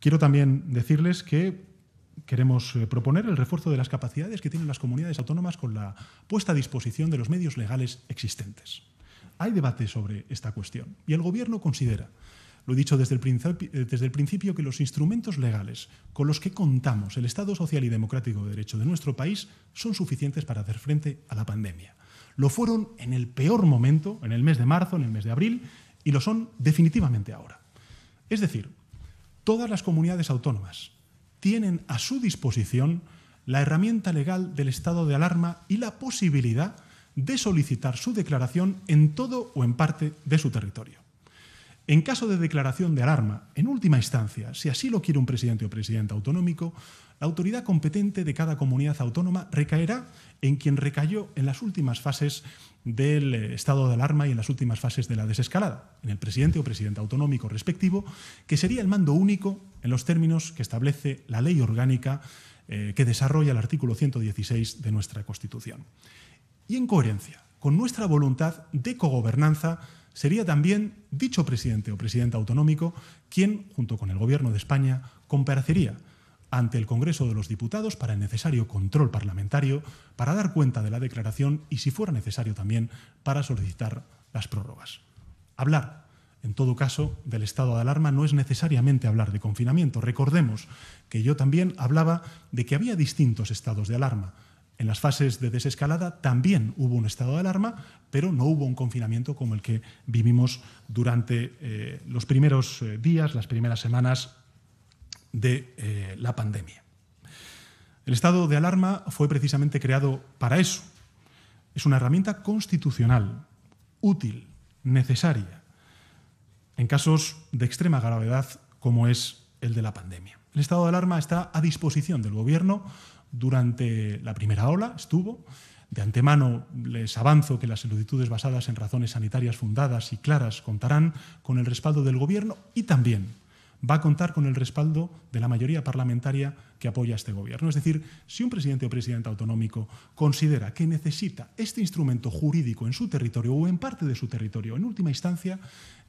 Quiero también decirles que queremos eh, proponer el refuerzo de las capacidades que tienen las comunidades autónomas con la puesta a disposición de los medios legales existentes. Hay debate sobre esta cuestión y el Gobierno considera, lo he dicho desde el, eh, desde el, principio, que los instrumentos legales con los que contamos el Estado social y democrático de derecho de nuestro país son suficientes para hacer frente a la pandemia. Lo fueron en el peor momento, en el mes de marzo, en el mes de abril, y lo son definitivamente ahora. Es decir, todas las comunidades autónomas tienen a su disposición la herramienta legal del estado de alarma y la posibilidad de solicitar su declaración en todo o en parte de su territorio. En caso de declaración de alarma, en última instancia, si así lo quiere un presidente o presidente autonómico, la autoridad competente de cada comunidad autónoma recaerá en quien recayó en las últimas fases del eh, estado de alarma y en las últimas fases de la desescalada, en el presidente o presidente autonómico respectivo, que sería el mando único en los términos que establece la ley orgánica eh, que desarrolla el artículo 116 de nuestra Constitución. Y en coherencia con nuestra voluntad de cogobernanza sería también dicho presidente o presidente autonómico quien, junto con el Gobierno de España, comparecería ante el Congreso de los Diputados para el necesario control parlamentario, para dar cuenta de la declaración y, si fuera necesario también, para solicitar las prórrogas. Hablar, en todo caso, del estado de alarma no es necesariamente hablar de confinamiento. Recordemos que yo también hablaba de que había distintos estados de alarma. En las fases de desescalada también hubo un estado de alarma, pero no hubo un confinamiento como el que vivimos durante eh, los primeros eh, días, las primeras semanas de eh, la pandemia. El estado de alarma fue precisamente creado para eso. Es una herramienta constitucional, útil, necesaria, en casos de extrema gravedad como es el de la pandemia. El estado de alarma está a disposición del Gobierno durante la primera ola, estuvo. De antemano les avanzo que las solicitudes basadas en razones sanitarias fundadas y claras contarán con el respaldo del Gobierno y también va a contar con el respaldo de la mayoría parlamentaria que apoya a este Gobierno. Es decir, si un presidente o presidente autonómico considera que necesita este instrumento jurídico en su territorio o en parte de su territorio, en última instancia,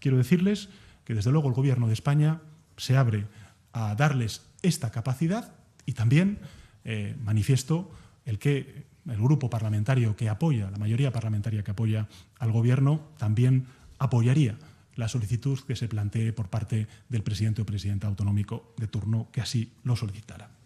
quiero decirles que desde luego el Gobierno de España se abre a darles esta capacidad y también eh, manifiesto el que el grupo parlamentario que apoya, la mayoría parlamentaria que apoya al Gobierno, también apoyaría la solicitud que se plantee por parte del presidente o presidenta autonómico de turno que así lo solicitara.